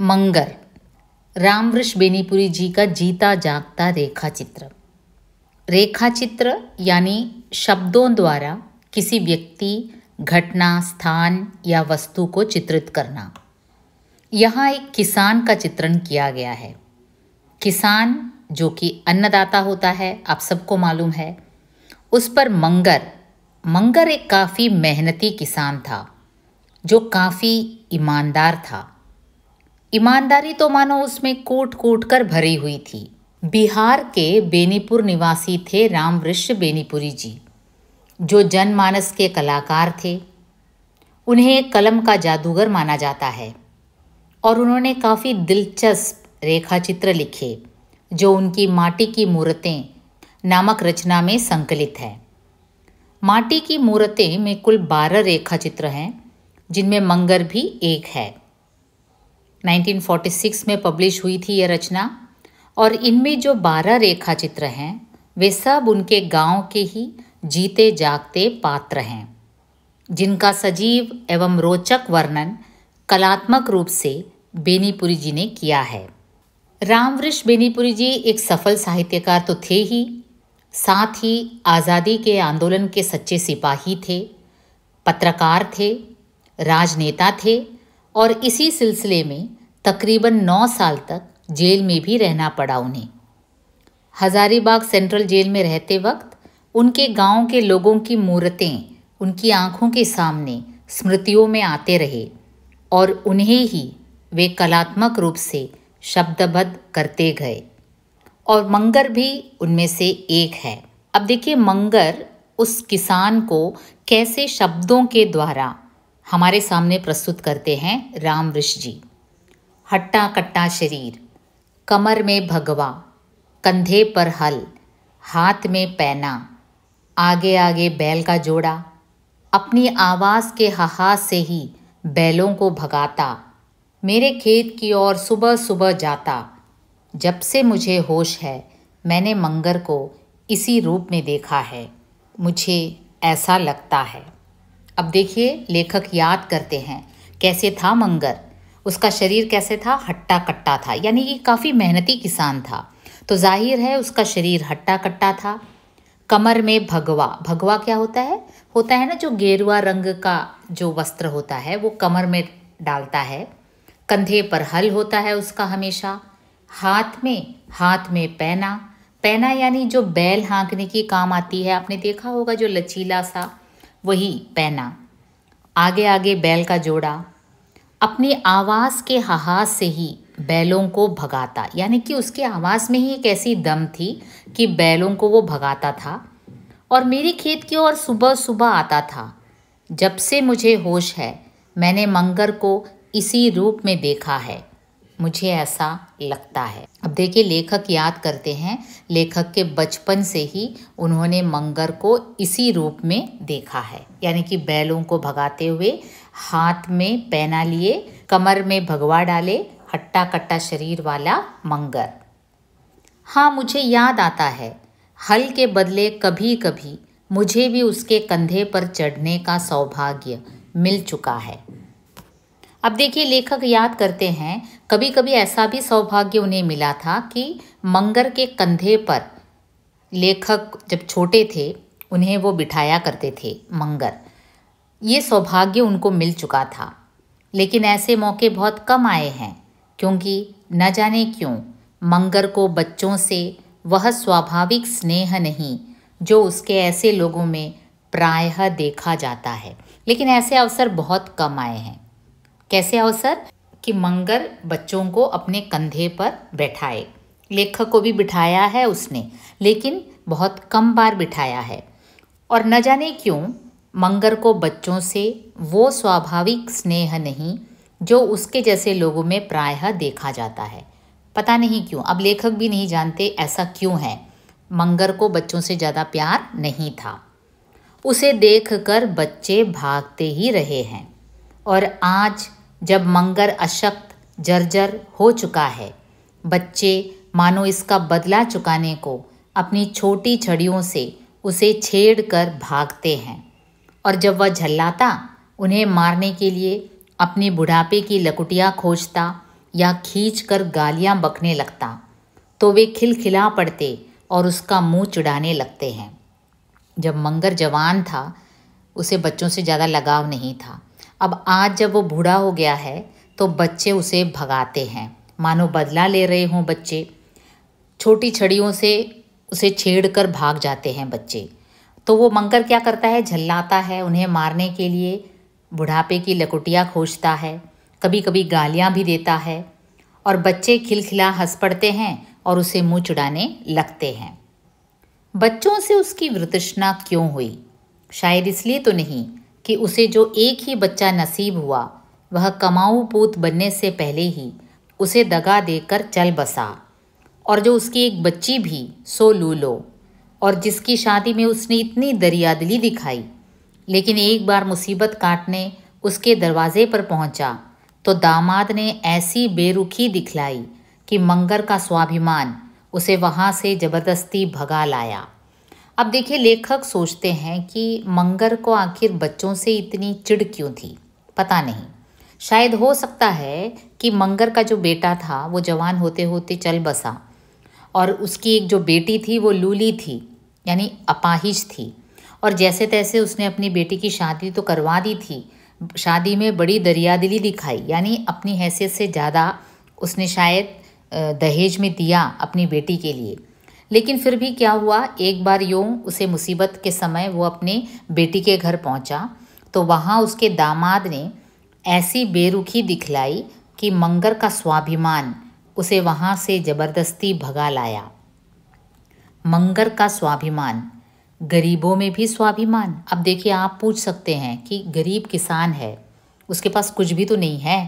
मंगर रामवृष बेनीपुरी जी का जीता जागता रेखा चित्र रेखा चित्र यानी शब्दों द्वारा किसी व्यक्ति घटना स्थान या वस्तु को चित्रित करना यहाँ एक किसान का चित्रण किया गया है किसान जो कि अन्नदाता होता है आप सबको मालूम है उस पर मंगर मंगर एक काफ़ी मेहनती किसान था जो काफ़ी ईमानदार था ईमानदारी तो मानो उसमें कोट कूट कर भरी हुई थी बिहार के बेनीपुर निवासी थे रामवृक्ष बेनीपुरी जी जो जनमानस के कलाकार थे उन्हें कलम का जादूगर माना जाता है और उन्होंने काफ़ी दिलचस्प रेखाचित्र लिखे जो उनकी माटी की मूर्तें नामक रचना में संकलित है माटी की मूर्तें में कुल बारह रेखा चित्र हैं जिनमें मंगर भी एक है 1946 में पब्लिश हुई थी यह रचना और इनमें जो बारह रेखा चित्र हैं वे सब उनके गांव के ही जीते जागते पात्र हैं जिनका सजीव एवं रोचक वर्णन कलात्मक रूप से बेनीपुरी जी ने किया है रामवृष बेनीपुरी जी एक सफल साहित्यकार तो थे ही साथ ही आज़ादी के आंदोलन के सच्चे सिपाही थे पत्रकार थे राजनेता थे और इसी सिलसिले में तकरीबन नौ साल तक जेल में भी रहना पड़ा उन्हें हज़ारीबाग सेंट्रल जेल में रहते वक्त उनके गांव के लोगों की मूर्तें उनकी आंखों के सामने स्मृतियों में आते रहे और उन्हें ही वे कलात्मक रूप से शब्दबद्ध करते गए और मंगर भी उनमें से एक है अब देखिए मंगर उस किसान को कैसे शब्दों के द्वारा हमारे सामने प्रस्तुत करते हैं राम ऋषि जी हट्टा कट्टा शरीर कमर में भगवा कंधे पर हल हाथ में पैना आगे आगे बैल का जोड़ा अपनी आवाज़ के हहा से ही बैलों को भगाता मेरे खेत की ओर सुबह सुबह जाता जब से मुझे होश है मैंने मंगर को इसी रूप में देखा है मुझे ऐसा लगता है अब देखिए लेखक याद करते हैं कैसे था मंगर उसका शरीर कैसे था हट्टा कट्टा था यानी कि काफ़ी मेहनती किसान था तो जाहिर है उसका शरीर हट्टा कट्टा था कमर में भगवा भगवा क्या होता है होता है ना जो गेरुआ रंग का जो वस्त्र होता है वो कमर में डालता है कंधे पर हल होता है उसका हमेशा हाथ में हाथ में पैना पैना यानी जो बैल हाँकने की काम आती है आपने देखा होगा जो लचीला सा वही पैना आगे आगे बैल का जोड़ा अपनी आवाज़ के हहास से ही बैलों को भगाता यानी कि उसके आवाज़ में ही एक ऐसी दम थी कि बैलों को वो भगाता था और मेरे खेत की ओर सुबह सुबह आता था जब से मुझे होश है मैंने मंगर को इसी रूप में देखा है मुझे ऐसा लगता है अब देखिए लेखक याद करते हैं लेखक के बचपन से ही उन्होंने मंगर को इसी रूप में देखा है यानी कि बैलों को भगाते हुए हाथ में पहना लिए कमर में भगवा डाले हट्टा कट्टा शरीर वाला मंगर हाँ मुझे याद आता है हल के बदले कभी कभी मुझे भी उसके कंधे पर चढ़ने का सौभाग्य मिल चुका है अब देखिए लेखक याद करते हैं कभी कभी ऐसा भी सौभाग्य उन्हें मिला था कि मंगर के कंधे पर लेखक जब छोटे थे उन्हें वो बिठाया करते थे मंगर ये सौभाग्य उनको मिल चुका था लेकिन ऐसे मौके बहुत कम आए हैं क्योंकि न जाने क्यों मंगर को बच्चों से वह स्वाभाविक स्नेह नहीं जो उसके ऐसे लोगों में प्रायः देखा जाता है लेकिन ऐसे अवसर बहुत कम आए हैं कैसे अवसर कि मंगर बच्चों को अपने कंधे पर बैठाए लेखक को भी बिठाया है उसने लेकिन बहुत कम बार बिठाया है और न जाने क्यों मंगर को बच्चों से वो स्वाभाविक स्नेह नहीं जो उसके जैसे लोगों में प्रायः देखा जाता है पता नहीं क्यों अब लेखक भी नहीं जानते ऐसा क्यों है मंगर को बच्चों से ज़्यादा प्यार नहीं था उसे देखकर बच्चे भागते ही रहे हैं और आज जब मंगर अशक्त जर्जर हो चुका है बच्चे मानो इसका बदला चुकाने को अपनी छोटी छड़ियों से उसे छेड़ कर भागते हैं और जब वह झल्लाता उन्हें मारने के लिए अपने बुढ़ापे की लकुटियाँ खोजता या खींच कर गालियाँ बकने लगता तो वे खिलखिला पड़ते और उसका मुंह चुड़ाने लगते हैं जब मंगर जवान था उसे बच्चों से ज़्यादा लगाव नहीं था अब आज जब वो बूढ़ा हो गया है तो बच्चे उसे भगाते हैं मानो बदला ले रहे हों बच्चे छोटी छड़ियों से उसे छेड़ कर भाग जाते हैं बच्चे तो वो मंकर क्या करता है झल्लाता है उन्हें मारने के लिए बुढ़ापे की लकुटियाँ खोजता है कभी कभी गालियाँ भी देता है और बच्चे खिलखिला हंस पड़ते हैं और उसे मुँह चुड़ाने लगते हैं बच्चों से उसकी वृतृष्णा क्यों हुई शायद इसलिए तो नहीं कि उसे जो एक ही बच्चा नसीब हुआ वह कमाऊ पूत बनने से पहले ही उसे दगा देकर चल बसा और जो उसकी एक बच्ची भी सो लूलो और जिसकी शादी में उसने इतनी दरियादली दिखाई लेकिन एक बार मुसीबत काटने उसके दरवाजे पर पहुंचा तो दामाद ने ऐसी बेरुखी दिखलाई कि मंगर का स्वाभिमान उसे वहाँ से ज़बरदस्ती भगा लाया अब देखिए लेखक सोचते हैं कि मंगर को आखिर बच्चों से इतनी चिड़ क्यों थी पता नहीं शायद हो सकता है कि मंगर का जो बेटा था वो जवान होते होते चल बसा और उसकी एक जो बेटी थी वो लूली थी यानी अपाहिज थी और जैसे तैसे उसने अपनी बेटी की शादी तो करवा दी थी शादी में बड़ी दरियादिली दिखाई यानी अपनी हैसियत से ज़्यादा उसने शायद दहेज में दिया अपनी बेटी के लिए लेकिन फिर भी क्या हुआ एक बार यूँ उसे मुसीबत के समय वो अपने बेटी के घर पहुंचा तो वहाँ उसके दामाद ने ऐसी बेरुखी दिखलाई कि मंगर का स्वाभिमान उसे वहाँ से ज़बरदस्ती भगा लाया मंगर का स्वाभिमान गरीबों में भी स्वाभिमान अब देखिए आप पूछ सकते हैं कि गरीब किसान है उसके पास कुछ भी तो नहीं है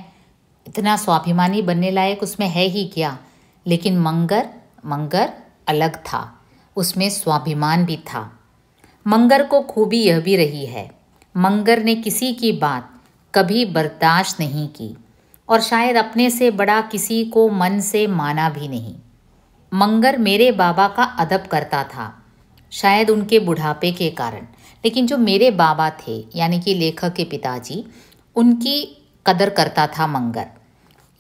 इतना स्वाभिमानी बनने लायक उसमें है ही क्या लेकिन मंगर मंगर अलग था उसमें स्वाभिमान भी था मंगर को खूबी यह भी रही है मंगर ने किसी की बात कभी बर्दाश्त नहीं की और शायद अपने से बड़ा किसी को मन से माना भी नहीं मंगर मेरे बाबा का अदब करता था शायद उनके बुढ़ापे के कारण लेकिन जो मेरे बाबा थे यानी कि लेखक के पिताजी उनकी कदर करता था मंगर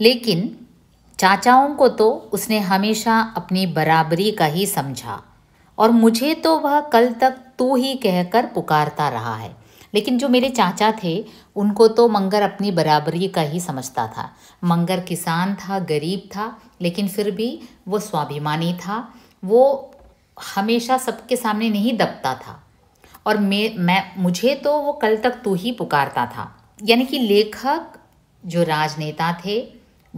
लेकिन चाचाओं को तो उसने हमेशा अपनी बराबरी का ही समझा और मुझे तो वह कल तक तू ही कहकर पुकारता रहा है लेकिन जो मेरे चाचा थे उनको तो मंगर अपनी बराबरी का ही समझता था मंगर किसान था गरीब था लेकिन फिर भी वो स्वाभिमानी था वो हमेशा सबके सामने नहीं दबता था और मे मैं मुझे तो वो कल तक तू ही पुकारता था यानी कि लेखक जो राजनेता थे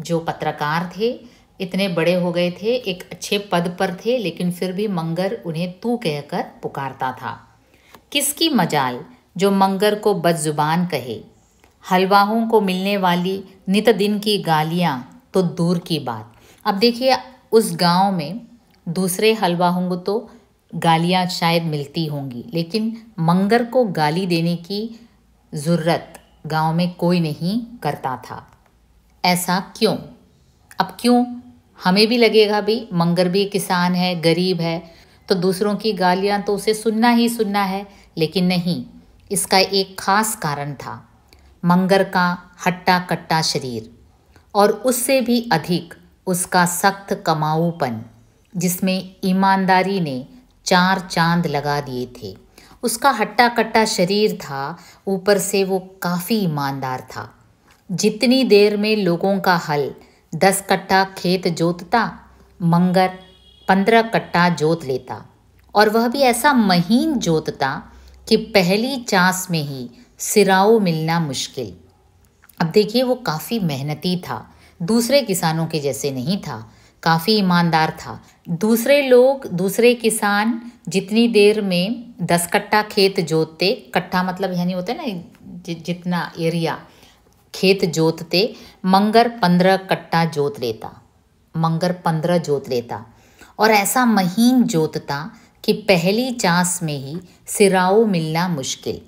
जो पत्रकार थे इतने बड़े हो गए थे एक अच्छे पद पर थे लेकिन फिर भी मंगर उन्हें तू कहकर पुकारता था किसकी मजाल जो मंगर को बदजुबान कहे हलवाहों को मिलने वाली नित दिन की गालियाँ तो दूर की बात अब देखिए उस गांव में दूसरे हलवाहों को तो गालियाँ शायद मिलती होंगी लेकिन मंगर को गाली देने की ज़रूरत गांव में कोई नहीं करता था ऐसा क्यों अब क्यों हमें भी लगेगा भाई मंगर भी किसान है गरीब है तो दूसरों की गालियां तो उसे सुनना ही सुनना है लेकिन नहीं इसका एक खास कारण था मंगर का हट्टा कट्टा शरीर और उससे भी अधिक उसका सख्त कमाऊपन जिसमें ईमानदारी ने चार चांद लगा दिए थे उसका हट्टा कट्टा शरीर था ऊपर से वो काफ़ी ईमानदार था जितनी देर में लोगों का हल दस कट्टा खेत जोतता मंगर पंद्रह कट्टा जोत लेता और वह भी ऐसा महीन जोतता कि पहली चांस में ही सिराओ मिलना मुश्किल अब देखिए वो काफ़ी मेहनती था दूसरे किसानों के जैसे नहीं था काफ़ी ईमानदार था दूसरे लोग दूसरे किसान जितनी देर में दस कट्टा खेत जोतते कट्ठा मतलब यानी होता है ना जितना एरिया खेत जोतते मंगर पंद्रह कट्टा जोत लेता मंगर पंद्रह जोत लेता और ऐसा महीन जोतता कि पहली चांस में ही सिराओ मिलना मुश्किल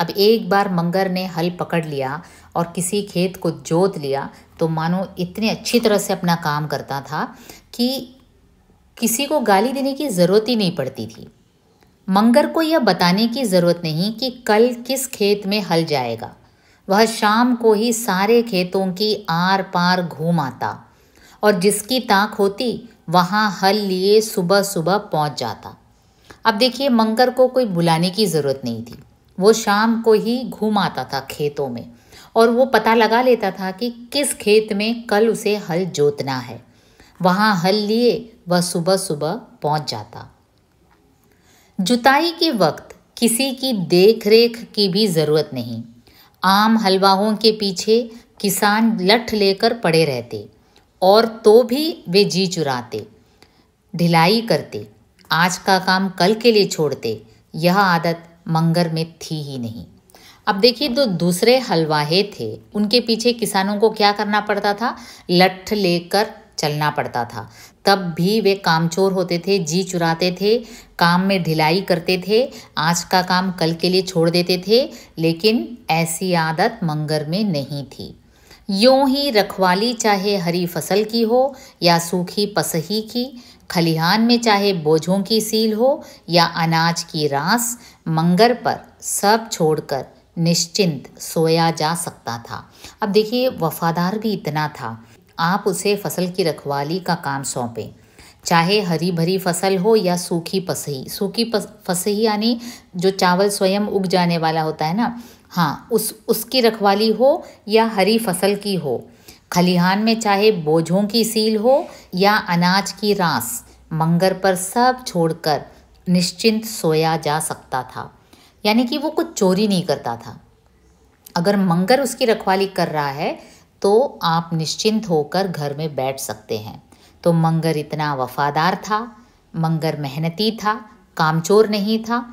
अब एक बार मंगर ने हल पकड़ लिया और किसी खेत को जोत लिया तो मानो इतने अच्छी तरह से अपना काम करता था कि किसी को गाली देने की ज़रूरत ही नहीं पड़ती थी मंगर को यह बताने की ज़रूरत नहीं कि कल किस खेत में हल जाएगा वह शाम को ही सारे खेतों की आर पार घूम आता और जिसकी ताक होती वहाँ हल लिए सुबह सुबह पहुँच जाता अब देखिए मंगर को कोई बुलाने की ज़रूरत नहीं थी वो शाम को ही घूम आता था खेतों में और वो पता लगा लेता था कि किस खेत में कल उसे हल जोतना है वहाँ हल लिए वह सुबह सुबह पहुँच जाता जुताई के वक्त किसी की देख रेख की भी ज़रूरत नहीं आम हलवाहों के पीछे किसान लठ लेकर पड़े रहते और तो भी वे जी चुराते ढिलाई करते आज का काम कल के लिए छोड़ते यह आदत मंगर में थी ही नहीं अब देखिए जो तो दूसरे हलवाहे थे उनके पीछे किसानों को क्या करना पड़ता था लठ लेकर चलना पड़ता था तब भी वे कामचोर होते थे जी चुराते थे काम में ढिलाई करते थे आज का काम कल के लिए छोड़ देते थे लेकिन ऐसी आदत मंगर में नहीं थी यों ही रखवाली चाहे हरी फसल की हो या सूखी पसही की खलिहान में चाहे बोझों की सील हो या अनाज की रास मंगर पर सब छोड़कर निश्चिंत सोया जा सकता था अब देखिए वफादार भी इतना था आप उसे फसल की रखवाली का काम सौंपें चाहे हरी भरी फसल हो या सूखी पसही सूखी फसही यानी जो चावल स्वयं उग जाने वाला होता है ना हाँ उस उसकी रखवाली हो या हरी फसल की हो खलिहान में चाहे बोझों की सील हो या अनाज की रास मंगर पर सब छोड़कर निश्चिंत सोया जा सकता था यानी कि वो कुछ चोरी नहीं करता था अगर मंगर उसकी रखवाली कर रहा है तो आप निश्चिंत होकर घर में बैठ सकते हैं तो मंगर इतना वफादार था मंगर मेहनती था कामचोर नहीं था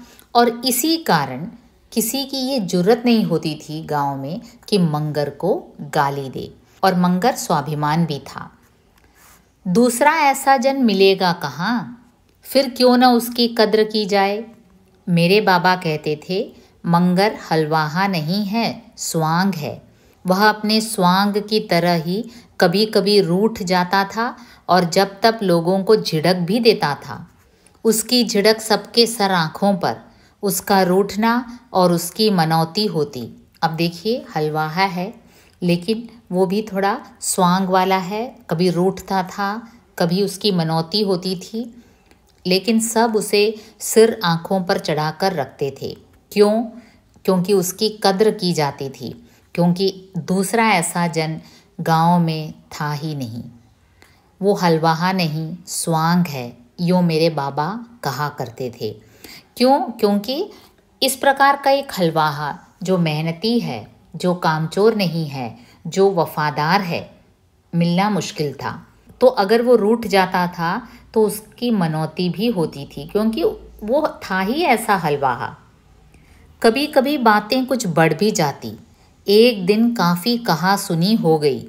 और इसी कारण किसी की ये जरूरत नहीं होती थी गांव में कि मंगर को गाली दे और मंगर स्वाभिमान भी था दूसरा ऐसा जन मिलेगा कहाँ फिर क्यों ना उसकी कद्र की जाए मेरे बाबा कहते थे मंगर हलवाहा नहीं है स्वांग है वह अपने स्वांग की तरह ही कभी कभी रूठ जाता था और जब तब लोगों को झिड़क भी देता था उसकी झिड़क सबके सर आँखों पर उसका रूठना और उसकी मनौती होती अब देखिए हलवाहा है लेकिन वो भी थोड़ा स्वांग वाला है कभी रूठता था कभी उसकी मनौती होती थी लेकिन सब उसे सिर आँखों पर चढ़ाकर रखते थे क्यों क्योंकि उसकी कद्र की जाती थी क्योंकि दूसरा ऐसा जन गांव में था ही नहीं वो हलवाहा नहीं स्वांग है यो मेरे बाबा कहा करते थे क्यों क्योंकि इस प्रकार का एक हलवाहा जो मेहनती है जो कामचोर नहीं है जो वफादार है मिलना मुश्किल था तो अगर वो रूठ जाता था तो उसकी मनौती भी होती थी क्योंकि वो था ही ऐसा हलवाहा कभी कभी बातें कुछ बढ़ भी जाती एक दिन काफ़ी कहा सुनी हो गई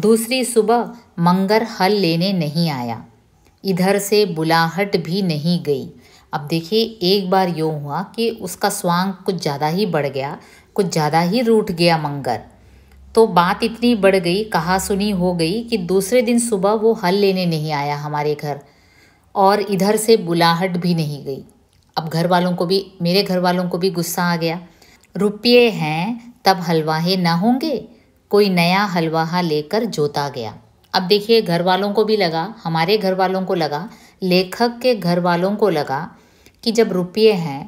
दूसरी सुबह मंगर हल लेने नहीं आया इधर से बुलाहट भी नहीं गई अब देखिए एक बार यूँ हुआ कि उसका स्वांग कुछ ज़्यादा ही बढ़ गया कुछ ज़्यादा ही रूठ गया मंगर तो बात इतनी बढ़ गई कहा सुनी हो गई कि दूसरे दिन सुबह वो हल लेने नहीं आया हमारे घर और इधर से बुलाहट भी नहीं गई अब घर वालों को भी मेरे घर वालों को भी गुस्सा आ गया रुपये हैं तब हलवाहे ना होंगे कोई नया हलवाहा लेकर जोता गया अब देखिए घर वालों को भी लगा हमारे घर वालों को लगा लेखक के घर वालों को लगा कि जब रुपये हैं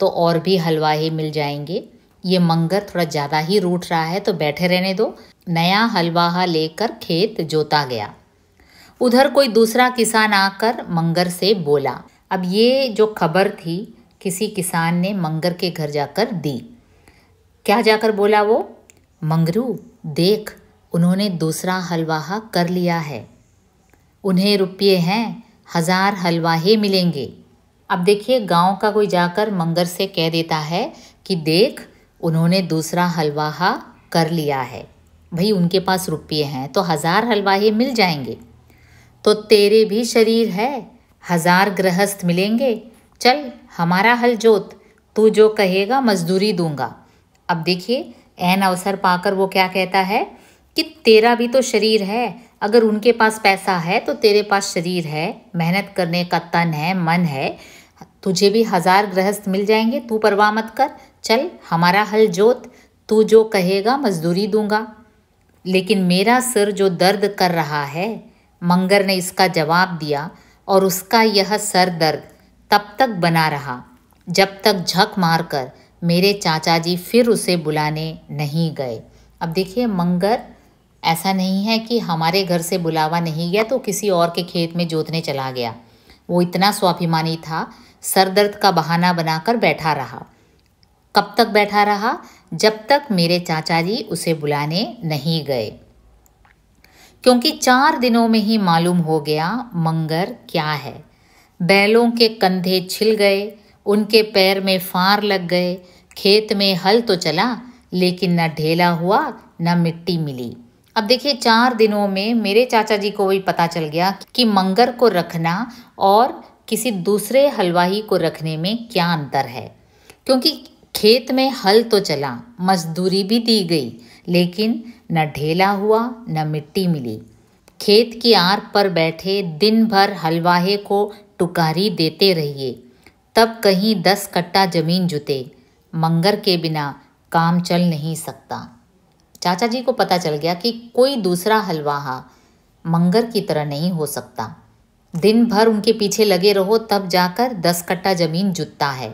तो और भी हलवाहे मिल जाएंगे ये मंगर थोड़ा ज़्यादा ही रूठ रहा है तो बैठे रहने दो नया हलवाहा लेकर खेत जोता गया उधर कोई दूसरा किसान आकर मंगर से बोला अब ये जो खबर थी किसी किसान ने मंगर के घर जाकर दी क्या जाकर बोला वो मंगरू देख उन्होंने दूसरा हलवाहा कर लिया है उन्हें रुपये हैं हज़ार हलवाहे मिलेंगे अब देखिए गांव का कोई जाकर मंगर से कह देता है कि देख उन्होंने दूसरा हलवाहा कर लिया है भाई उनके पास रुपये हैं तो हज़ार हलवाहे मिल जाएंगे तो तेरे भी शरीर है हज़ार गृहस्थ मिलेंगे चल हमारा हल जोत तू जो कहेगा मजदूरी दूंगा अब देखिए एन अवसर पाकर वो क्या कहता है कि तेरा भी तो शरीर है अगर उनके पास पैसा है तो तेरे पास शरीर है मेहनत करने का तन है मन है तुझे भी हजार गृहस्थ मिल जाएंगे तू परवाह मत कर चल हमारा हल जोत तू जो कहेगा मजदूरी दूंगा लेकिन मेरा सिर जो दर्द कर रहा है मंगर ने इसका जवाब दिया और उसका यह सर दर्द तब तक बना रहा जब तक झक मारकर मेरे चाचा जी फिर उसे बुलाने नहीं गए अब देखिए मंगर ऐसा नहीं है कि हमारे घर से बुलावा नहीं गया तो किसी और के खेत में जोतने चला गया वो इतना स्वाभिमानी था सरदर्द का बहाना बनाकर बैठा रहा कब तक बैठा रहा जब तक मेरे चाचा जी उसे बुलाने नहीं गए क्योंकि चार दिनों में ही मालूम हो गया मंगर क्या है बैलों के कंधे छिल गए उनके पैर में फार लग गए खेत में हल तो चला लेकिन न ढेला हुआ न मिट्टी मिली अब देखिए चार दिनों में मेरे चाचा जी को भी पता चल गया कि मंगर को रखना और किसी दूसरे हलवाई को रखने में क्या अंतर है क्योंकि खेत में हल तो चला मजदूरी भी दी गई लेकिन न ढेला हुआ न मिट्टी मिली खेत की आर पर बैठे दिन भर हलवाहे को टुकारी देते रहिए तब कहीं दस कट्टा जमीन जुते मंगर के बिना काम चल नहीं सकता चाचा जी को पता चल गया कि कोई दूसरा हलवाहा मंगर की तरह नहीं हो सकता दिन भर उनके पीछे लगे रहो तब जाकर दस कट्टा जमीन जुतता है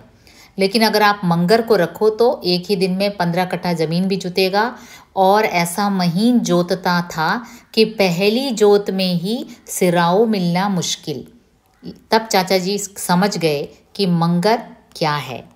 लेकिन अगर आप मंगर को रखो तो एक ही दिन में पंद्रह कट्ठा ज़मीन भी जुतेगा और ऐसा महीन जोतता था कि पहली जोत में ही सिराओ मिलना मुश्किल तब चाचा जी समझ गए कि मंगर क्या है